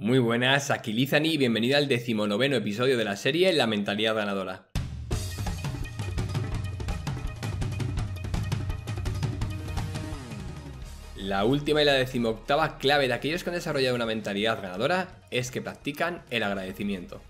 Muy buenas, aquí Lizani y bienvenida al decimonoveno episodio de la serie La mentalidad ganadora. La última y la decimoctava clave de aquellos que han desarrollado una mentalidad ganadora es que practican el agradecimiento.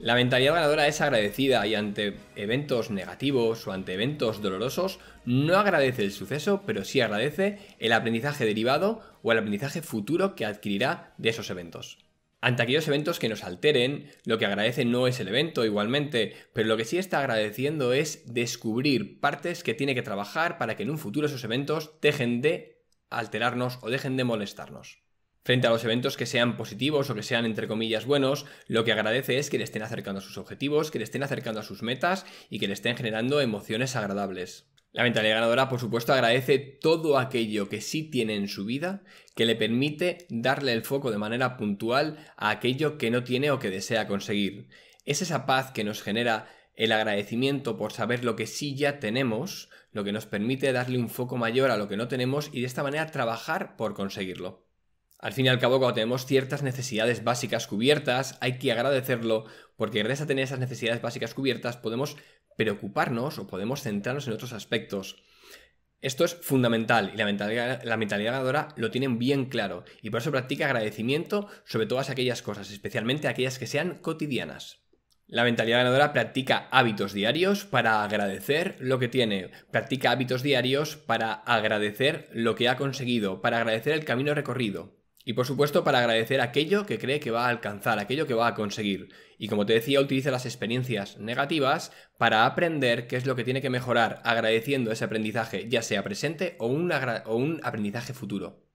La mentalidad ganadora es agradecida y ante eventos negativos o ante eventos dolorosos no agradece el suceso, pero sí agradece el aprendizaje derivado o el aprendizaje futuro que adquirirá de esos eventos. Ante aquellos eventos que nos alteren, lo que agradece no es el evento igualmente, pero lo que sí está agradeciendo es descubrir partes que tiene que trabajar para que en un futuro esos eventos dejen de alterarnos o dejen de molestarnos. Frente a los eventos que sean positivos o que sean entre comillas buenos, lo que agradece es que le estén acercando a sus objetivos, que le estén acercando a sus metas y que le estén generando emociones agradables. La mentalidad ganadora, por supuesto, agradece todo aquello que sí tiene en su vida que le permite darle el foco de manera puntual a aquello que no tiene o que desea conseguir. Es esa paz que nos genera el agradecimiento por saber lo que sí ya tenemos, lo que nos permite darle un foco mayor a lo que no tenemos y de esta manera trabajar por conseguirlo. Al fin y al cabo, cuando tenemos ciertas necesidades básicas cubiertas, hay que agradecerlo porque gracias a tener esas necesidades básicas cubiertas podemos preocuparnos o podemos centrarnos en otros aspectos. Esto es fundamental y la mentalidad, la ganadora lo tiene bien claro y por eso practica agradecimiento sobre todas aquellas cosas, especialmente aquellas que sean cotidianas. La mentalidad ganadora practica hábitos diarios para agradecer lo que tiene, practica hábitos diarios para agradecer lo que ha conseguido, para agradecer el camino recorrido. Y por supuesto para agradecer aquello que cree que va a alcanzar, aquello que va a conseguir. Y como te decía, utiliza las experiencias negativas para aprender qué es lo que tiene que mejorar, agradeciendo ese aprendizaje, ya sea presente o un, o un aprendizaje futuro.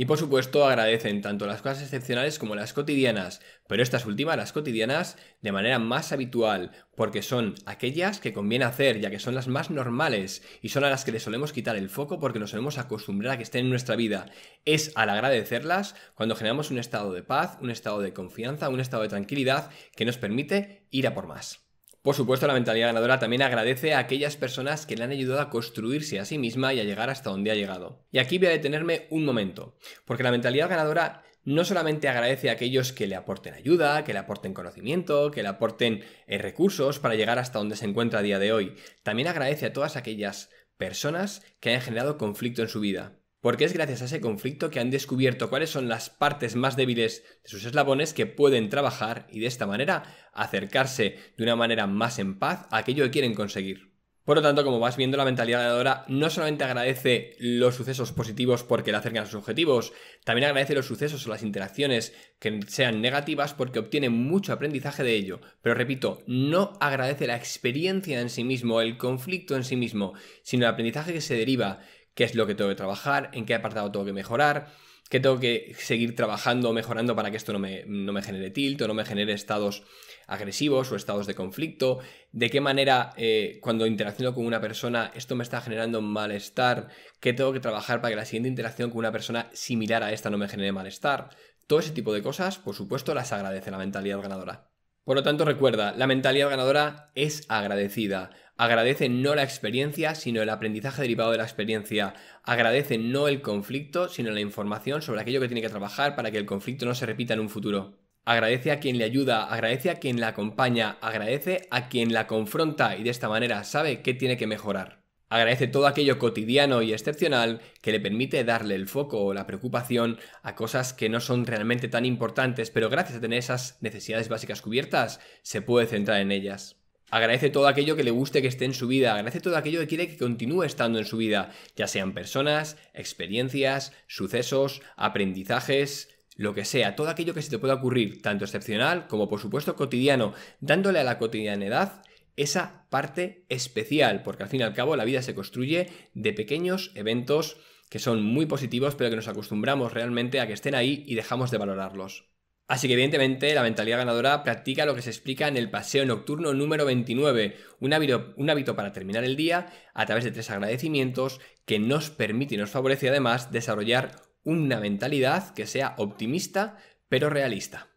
Y por supuesto agradecen tanto las cosas excepcionales como las cotidianas, pero estas últimas, las cotidianas, de manera más habitual, porque son aquellas que conviene hacer, ya que son las más normales y son a las que le solemos quitar el foco porque nos solemos acostumbrar a que estén en nuestra vida. Es al agradecerlas cuando generamos un estado de paz, un estado de confianza, un estado de tranquilidad que nos permite ir a por más. Por supuesto, la mentalidad ganadora también agradece a aquellas personas que le han ayudado a construirse a sí misma y a llegar hasta donde ha llegado. Y aquí voy a detenerme un momento, porque la mentalidad ganadora no solamente agradece a aquellos que le aporten ayuda, que le aporten conocimiento, que le aporten eh, recursos para llegar hasta donde se encuentra a día de hoy, también agradece a todas aquellas personas que han generado conflicto en su vida, porque es gracias a ese conflicto que han descubierto cuáles son las partes más débiles de sus eslabones que pueden trabajar y de esta manera acercarse de una manera más en paz a aquello que quieren conseguir. Por lo tanto, como vas viendo, la mentalidad ganadora no solamente agradece los sucesos positivos porque le acercan a sus objetivos, también agradece los sucesos o las interacciones que sean negativas porque obtiene mucho aprendizaje de ello. Pero repito, no agradece la experiencia en sí mismo, el conflicto en sí mismo, sino el aprendizaje que se deriva, qué es lo que tengo que trabajar, en qué apartado tengo que mejorar, qué tengo que seguir trabajando o mejorando para que esto no me, genere tilt o no me genere estados agresivos o estados de conflicto, de qué manera eh, cuando interacciono con una persona esto me está generando malestar, qué tengo que trabajar para que la siguiente interacción con una persona similar a esta no me genere malestar. Todo ese tipo de cosas, por supuesto, las agradece la mentalidad ganadora. Por lo tanto, recuerda, la mentalidad ganadora es agradecida. Agradece no la experiencia, sino el aprendizaje derivado de la experiencia. Agradece no el conflicto, sino la información sobre aquello que tiene que trabajar para que el conflicto no se repita en un futuro. Agradece a quien le ayuda, agradece a quien la acompaña, agradece a quien la confronta y de esta manera sabe qué tiene que mejorar. Agradece todo aquello cotidiano y excepcional que le permite darle el foco o la preocupación a cosas que no son realmente tan importantes, pero gracias a tener esas necesidades básicas cubiertas se puede centrar en ellas. Agradece todo aquello que le guste que esté en su vida, agradece todo aquello que quiere que continúe estando en su vida, ya sean personas, experiencias, sucesos, aprendizajes, lo que sea, todo aquello que se te pueda ocurrir, tanto excepcional como por supuesto cotidiano, dándole a la cotidianidad esa parte especial, porque al fin y al cabo la vida se construye de pequeños eventos que son muy positivos, pero que nos acostumbramos realmente a que estén ahí y dejamos de valorarlos. Así que evidentemente la mentalidad ganadora practica lo que se explica en el paseo nocturno número 29, un hábito, para terminar el día a través de tres agradecimientos que nos permite y nos favorece además desarrollar una mentalidad que sea optimista pero realista.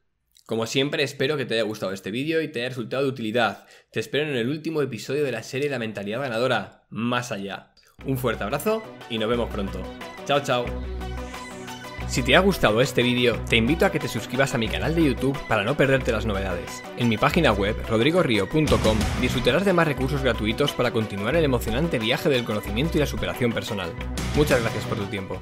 Como siempre, espero que te haya gustado este vídeo y te haya resultado de utilidad. Te espero en el último episodio de la serie La mentalidad ganadora, más allá. Un fuerte abrazo y nos vemos pronto. Chao, chao. Si te ha gustado este vídeo, te invito a que te suscribas a mi canal de YouTube para no perderte las novedades. En mi página web, rodrigorio.com, disfrutarás de más recursos gratuitos para continuar el emocionante viaje del conocimiento y la superación personal. Muchas gracias por tu tiempo.